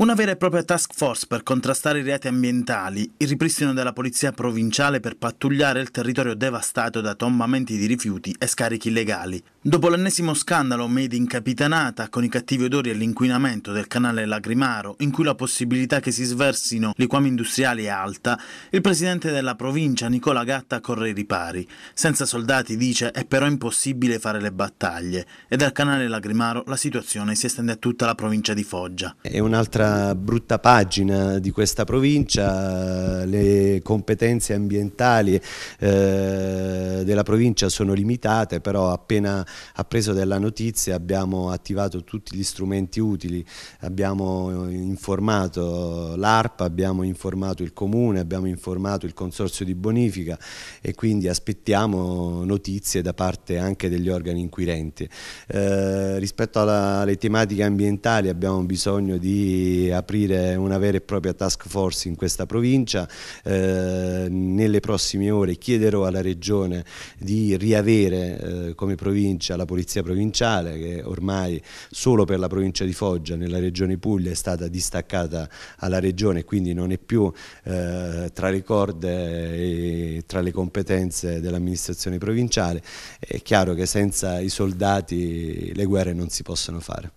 Una vera e propria task force per contrastare i reati ambientali, il ripristino della polizia provinciale per pattugliare il territorio devastato da tombamenti di rifiuti e scarichi illegali. Dopo l'ennesimo scandalo Made in Capitanata, con i cattivi odori e l'inquinamento del canale Lagrimaro, in cui la possibilità che si sversino liquami industriali è alta, il presidente della provincia Nicola Gatta corre ai ripari. Senza soldati, dice, è però impossibile fare le battaglie e dal canale Lagrimaro la situazione si estende a tutta la provincia di Foggia. È un'altra brutta pagina di questa provincia, le competenze ambientali eh, della provincia sono limitate, però appena appreso della notizia abbiamo attivato tutti gli strumenti utili, abbiamo informato l'ARPA, abbiamo informato il Comune, abbiamo informato il Consorzio di Bonifica e quindi aspettiamo notizie da parte anche degli organi inquirenti. Eh, rispetto alla, alle tematiche ambientali abbiamo bisogno di aprire una vera e propria task force in questa provincia, eh, nelle prossime ore chiederò alla Regione di riavere eh, come provincia provincia, la polizia provinciale che ormai solo per la provincia di Foggia nella regione Puglia è stata distaccata alla regione e quindi non è più eh, tra le corde e tra le competenze dell'amministrazione provinciale. È chiaro che senza i soldati le guerre non si possono fare.